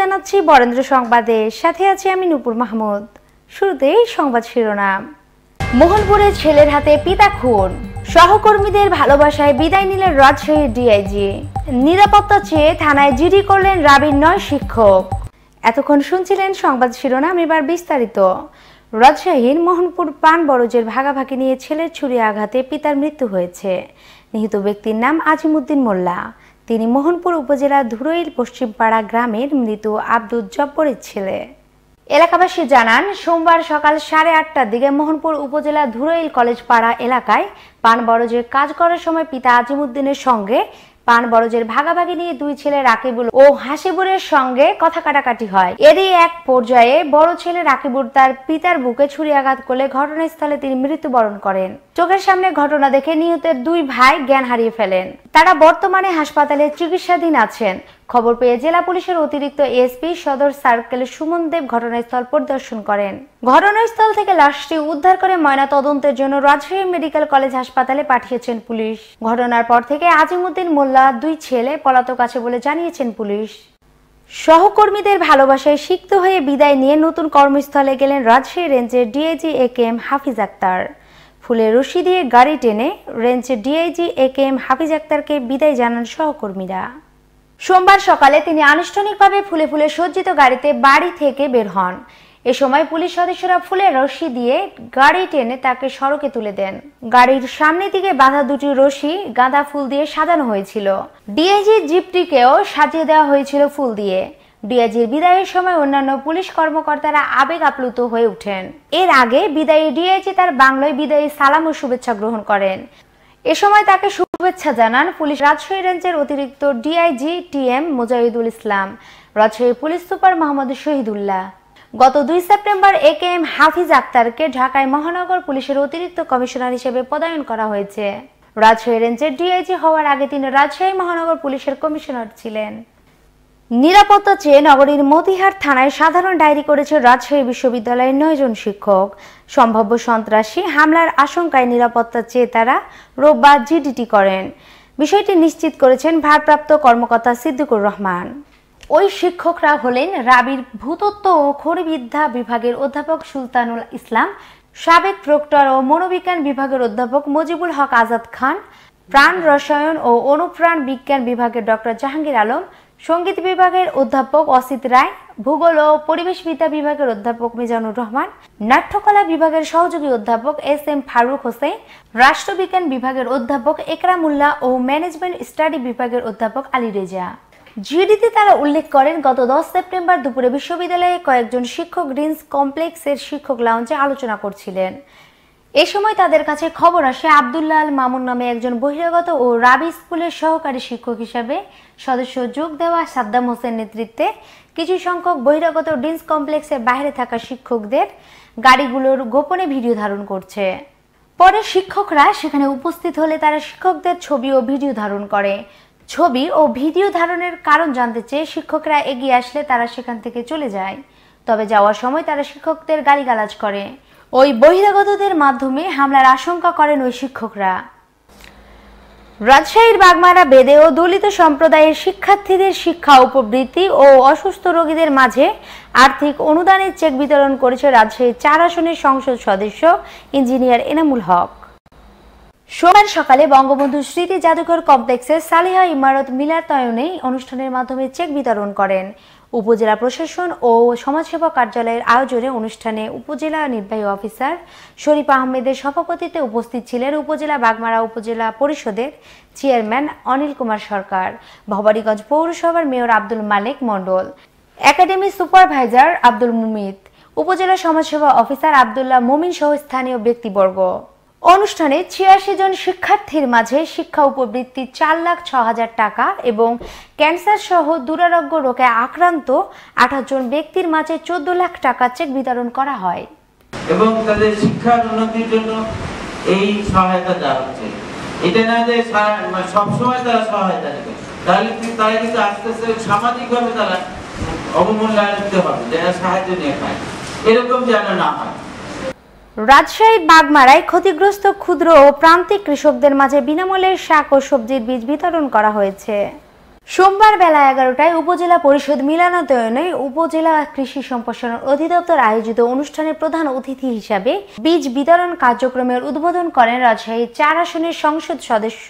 জানাচ্ছি বরেন্দ্র সংবাদে সাথে আছি আমি নূপুর মাহমুদ শুরুতে সংবাদ শিরোনাম মোহনপুরে ছেলের হাতে পিতা খুন সহকর্মীদের ভালোবাসায় বিদায় নিলেন রাজশাহীর ডিআইজি নিরাপত্তা চেয়ে থানায় জিডি করলেন রাবির নয় শিক্ষক এতক্ষণ শুনছিলেন সংবাদ শিরোনাম এবার বিস্তারিত রাজশাহীর মোহনপুর পান বরজের ভাগাভাগি নিয়ে ছেলের ছুরি আঘাতে পিতার মৃত্যু হয়েছে নিহত ব্যক্তির নাম আজিমুদ্দিন মোল্লা তিনি মোহনপুর উপজেলার ধুরইল পশ্চিমপাড়া গ্রামের মৃত আব্দুল জব্বরের ছেলে এলাকাবাসী জানান সোমবার সকাল সাড়ে আটটার দিকে মোহনপুর উপজেলা ধুরইল কলেজ পাড়া এলাকায় পান বরজে কাজ করার সময় পিতা আজিমুদ্দিনের সঙ্গে পান বরজের ভাগাভাগি নিয়ে দুই ছেলে রাকিবুল ও হাসিবুরের সঙ্গে কথা কাটাকাটি হয় এরই এক পর্যায়ে বড় ছেলে রাকিবুর তার পিতার বুকে ছুরি আঘাত করলে ঘটনাস্থলে তিনি মৃত্যুবরণ করেন চোখের সামনে ঘটনা দেখে নিহতের দুই ভাই জ্ঞান হারিয়ে ফেলেন তারা বর্তমানে হাসপাতালে চিকিৎসাধীন আছেন খবর পেয়ে জেলা পুলিশের অতিরিক্ত এসপি সদর সার্কেল সুমন দেব ঘটনাস্থল পরিদর্শন করেন ঘটনাস্থল থেকে লাশটি উদ্ধার করে ময়না তদন্তের জন্য রাজশাহী মেডিকেল কলেজ হাসপাতালে পাঠিয়েছেন পুলিশ ঘটনার পর থেকে আজিমুদ্দিন মোল্লা দুই ছেলে পলাতক আছে বলে জানিয়েছেন পুলিশ সহকর্মীদের ভালোবাসায় সিক্ত হয়ে বিদায় নিয়ে নতুন কর্মস্থলে গেলেন রাজশাহী রেঞ্জের DIG A K M Hafiz Akhtar ফুলে রশি দিয়ে গাড়ি টেনে range DIG A K M Hafiz আক্তারকে বিদায় জানান সহকর্মীরা সোমবার সকালে তিনি আনুষ্ঠানিকভাবে ফুলে ফুলে সজ্জিত গাড়িতে বাড়ি থেকে বের হন এ সময় পুলিশ সদস্যরা ফুলে রশি দিয়ে গাড়ি টেনে তাকে সড়কে তুলে দেন গাড়ির সামনে দিকে বাঁধা দুটি রশি গাঁদা ফুল দিয়ে সাজানো হয়েছিল ডিএজি জিপটিকেও সাজিয়ে দেওয়া হয়েছিল ফুল দিয়ে ডিআইজির বিদায়ের সময় অন্যান্য পুলিশ কর্মকর্তারা আবেগ আপ্লুত হয়ে ওঠেন এর আগে বিদায়ী ডিআইজি তার বাংলায় বিদায়ী সালাম ও শুভেচ্ছা গ্রহণ করেন এ সময় তাকে শুভেচ্ছা জানান পুলিশ রাজশাহী রেঞ্জের অতিরিক্ত DIG T M Mujahidul Islam Rajshahi police super Mohammad Shahidullah গত দুই সেপ্টেম্বর এ কে এম হাফিজ আক্তারকে ঢাকায় মহানগর পুলিশের অতিরিক্ত কমিশনার হিসেবে পদায়ন করা হয়েছে রাজশাহী রেঞ্জের ডিআইজি হওয়ার আগে তিনি রাজশাহী মহানগর পুলিশের কমিশনার ছিলেন নিরাপত্তা চেয়ে নগরীর মতিহার থানায় সাধারণ ডায়েরি করেছে রাজশাহী বিশ্ববিদ্যালয়ের নয়জন শিক্ষক সম্ভাব্য সন্ত্রাসী হামলার আশঙ্কায় নিরাপত্তা চেয়ে তারা রোববার জিডিটি করেন বিষয়টি নিশ্চিত করেছেন ভারপ্রাপ্ত কর্মকর্তা সিদ্দিকুর রহমান ওই শিক্ষকরা হলেন রাবির ভূতত্ত্ব ও খড়িবিদ্যা বিভাগের অধ্যাপক সুলতানুল ইসলাম সাবেক প্রক্টর ও মনোবিজ্ঞান বিভাগের অধ্যাপক মজিবুল হক আজাদ খান প্রাণ রসায়ন ও অনুপ্রাণ বিজ্ঞান বিভাগের ডক্টর জাহাঙ্গীর আলম সঙ্গীত বিভাগের অধ্যাপক অসিত রায় ভূগোল ও পরিবেশবিদ্যা বিভাগের অধ্যাপক মিজানুর রহমান নাট্যকলা বিভাগের সহযোগী অধ্যাপক এস এম ফারুক হোসেন রাষ্ট্রবিজ্ঞান বিভাগের অধ্যাপক একরামুল্লাহ ও ম্যানেজমেন্ট স্টাডি বিভাগের অধ্যাপক আলী রেজা জিডিতে তারা উল্লেখ করেন গত দশ সেপ্টেম্বর দুপুরে বিশ্ববিদ্যালয়ে কয়েকজন শিক্ষক গ্রিনস কমপ্লেক্সের শিক্ষক লাউঞ্জে আলোচনা করছিলেন এ সময় তাদের কাছে খবর আসে আবদুল্লাহ আল মামুন নামে একজন বহিরাগত ও রাবি স্কুলের সহকারী শিক্ষক হিসাবে সদস্য যোগ দেওয়া সাদ্দাম হোসেন নেতৃত্বে কিছু সংখ্যক বহিরাগত ডিন্স কমপ্লেক্সের বাইরে থাকা শিক্ষকদের গাড়িগুলোর গোপনে ভিডিও ধারণ করছে পরে শিক্ষকরা সেখানে উপস্থিত হলে তারা শিক্ষকদের ছবি ও ভিডিও ধারণ করে ছবি ও ভিডিও ধারণের কারণ জানতে চেয়ে শিক্ষকরা এগিয়ে আসলে তারা সেখান থেকে চলে যায় তবে যাওয়ার সময় তারা শিক্ষকদের গালিগালাজ করে ওই বহিরাগতদের মাধ্যমে হামলার আশঙ্কা করেন ওই শিক্ষকরা রাজশাহীর বাগমারা বেদে ও দলিত সম্প্রদায়ের শিক্ষার্থীদের শিক্ষা উপবৃত্তি ও অসুস্থ রোগীদের মাঝে আর্থিক অনুদানের চেক বিতরণ করেছে রাজশাহীর চার আসনের সংসদ সদস্য ইঞ্জিনিয়ার এনামুল হক সোমবার সকালে বঙ্গবন্ধু স্মৃতি জাদুঘর কমপ্লেক্সে সালিহা ইমারত মিলাতয়নে অনুষ্ঠানের মাধ্যমে চেক বিতরণ করেন উপজেলা প্রশাসন ও সমাজসেবা কার্যালয়ের আয়োজনে অনুষ্ঠানে উপজেলা নির্বাহী অফিসার শরীফ আহমেদের সভাপতিতে উপস্থিত ছিলেন উপজেলা বাগমারা উপজেলা পরিষদের চেয়ারম্যান অনিল কুমার সরকার ভবানীগঞ্জ পৌরসভার mayor Abdul Malik Mondal academy supervisor Abdul Mumit উপজেলা সমাজসেবা অফিসার আবদুল্লাহ মোমিন সহ স্থানীয় ব্যক্তিবর্গ অনুষ্ঠানে ছিয়াশি জন শিক্ষার্থীর মাঝে শিক্ষা উপবৃত্তি চার লাখ ছ হাজার টাকা এবং ক্যান্সার সহ দুরারোগ্য রোগে আক্রান্ত আঠাশ জন ব্যক্তির মাঝে চোদ্দ লাখ টাকা চেক বিতরণ করা হয় এবং তাদের শিক্ষার উন্নতির জন্য এই সহায়তা দেওয়া হচ্ছে এটা না যে মানে সবসময় তারা সহায়তা দেবে তাহলে তারা কিন্তু আস্তে আস্তে সামাজিকভাবে তারা অবমূল্যায়িত হবে যারা সাহায্য নিয়ে পায় এরকম যেন না হয় রাজশাহীর বাগমারায় ক্ষতিগ্রস্ত ক্ষুদ্র ও প্রান্তিক কৃষকদের মাঝে বিনামূল্যে শাক ও সবজির বীজ বিতরণ করা হয়েছে সোমবার বেলা এগারোটায় উপজেলা পরিষদ মিলানোতয়নে উপজেলা কৃষি সম্প্রসারণ অধিদপ্তর আয়োজিত অনুষ্ঠানে প্রধান অতিথি হিসাবে বীজ বিতরণ কার্যক্রমের উদ্বোধন করেন রাজশাহীর চার আসনের সংসদ সদস্য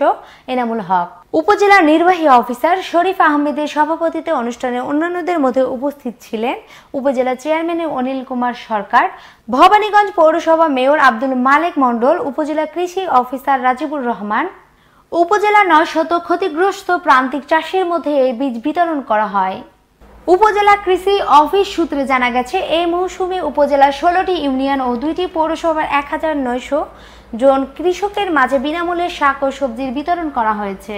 এনামুল হক উপজেলা নির্বাহী অফিসার শরীফ আহমেদের সভাপতিত্বে অনুষ্ঠানে অন্যান্যদের মধ্যে উপস্থিত ছিলেন উপজেলা চেয়ারম্যান অনিল কুমার সরকার ভবানীগঞ্জ পৌরসভা মেয়র আব্দুল মালেক মণ্ডল উপজেলা কৃষি অফিসার রাজিবুর রহমান উপজেলা নয় শত ক্ষতিগ্রস্ত প্রান্তিক চাষের মধ্যে এই বীজ বিতরণ করা হয় উপজেলা কৃষি অফিস সূত্রে জানা গেছে এই মৌসুমে উপজেলার ষোলোটি ইউনিয়ন ও দুইটি পৌরসভার এক হাজার নয়শো জন কৃষকের মাঝে বিনামূল্যে শাক ও সবজির বিতরণ করা হয়েছে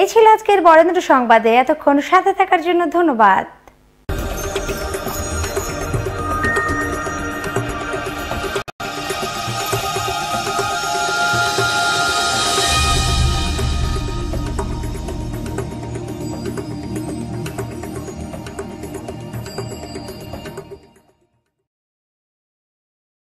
এই ছিল আজকের বরেন্দ্র সংবাদে এতক্ষণ সাথে থাকার জন্য ধন্যবাদ